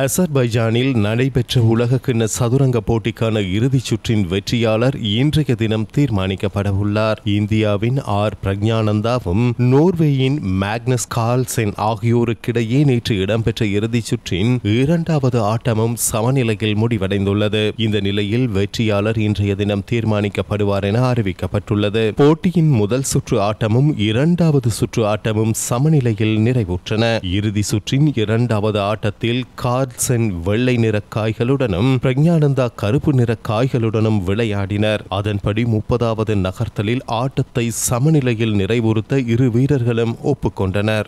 அசர்பைஜானில் நடைபெற்ற உலக கிண்ண சதுரங்க போட்டிக்கான இறுதிச் சுற்றின் வெற்றியாளர் இன்றைய தினம் தீர்மானிக்கப்படவுள்ளார் இந்தியாவின் ஆர் பிரக்ஞானந்தாவும் நோர்வேயின் மேக்னஸ் கார்ல்சென் ஆகியோருக்கிடையே நேற்று இடம்பெற்ற இறுதிச் சுற்றின் இரண்டாவது ஆட்டமும் சமநிலையில் முடிவடைந்துள்ளது இந்த நிலையில் வெற்றியாளர் இன்றைய தினம் தீர்மானிக்கப்படுவார் என அறிவிக்கப்பட்டுள்ளது போட்டியின் முதல் சுற்று ஆட்டமும் இரண்டாவது சுற்று ஆட்டமும் சமநிலையில் நிறைவுற்றன இறுதி சுற்றின் இரண்டாவது ஆட்டத்தில் கார் லார்சன் வெள்ளை நிற காய்களுடனும் பிரக்ஞானந்தா கருப்பு நிற காய்களுடனும் விளையாடினர் அதன்படி முப்பதாவது நகர்த்தலில் ஆட்டத்தை சமநிலையில் நிறைவுறுத்த இரு வீரர்களும் ஒப்புக்கொண்டனர்